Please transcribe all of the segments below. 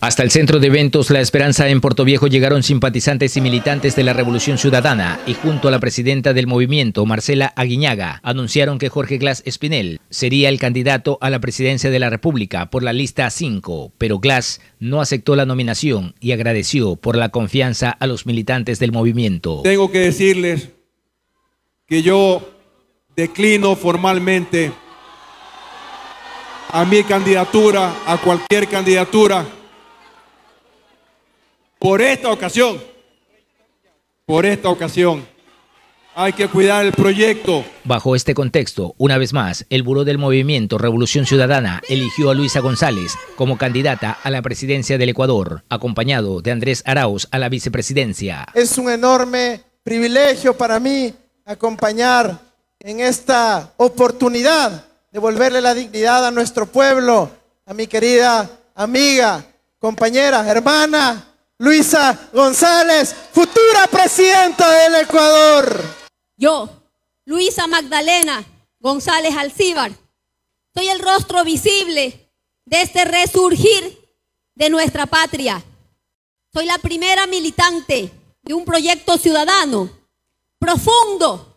Hasta el centro de eventos La Esperanza en Puerto Viejo llegaron simpatizantes y militantes de la Revolución Ciudadana y junto a la presidenta del movimiento, Marcela Aguiñaga, anunciaron que Jorge Glass Espinel sería el candidato a la presidencia de la República por la lista 5, pero Glass no aceptó la nominación y agradeció por la confianza a los militantes del movimiento. Tengo que decirles que yo declino formalmente a mi candidatura, a cualquier candidatura por esta ocasión. Por esta ocasión. Hay que cuidar el proyecto. Bajo este contexto, una vez más, el Buró del Movimiento Revolución Ciudadana eligió a Luisa González como candidata a la presidencia del Ecuador, acompañado de Andrés Arauz a la vicepresidencia. Es un enorme privilegio para mí acompañar en esta oportunidad de volverle la dignidad a nuestro pueblo, a mi querida amiga, compañera, hermana, Luisa González, futura presidenta del Ecuador. Yo, Luisa Magdalena González Alcíbar, soy el rostro visible de este resurgir de nuestra patria. Soy la primera militante de un proyecto ciudadano profundo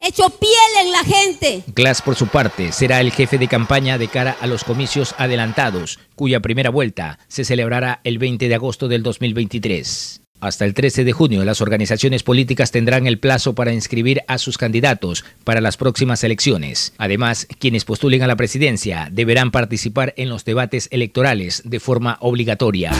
hecho piel en la gente. Glass, por su parte, será el jefe de campaña de cara a los comicios adelantados, cuya primera vuelta se celebrará el 20 de agosto del 2023. Hasta el 13 de junio, las organizaciones políticas tendrán el plazo para inscribir a sus candidatos para las próximas elecciones. Además, quienes postulen a la presidencia deberán participar en los debates electorales de forma obligatoria.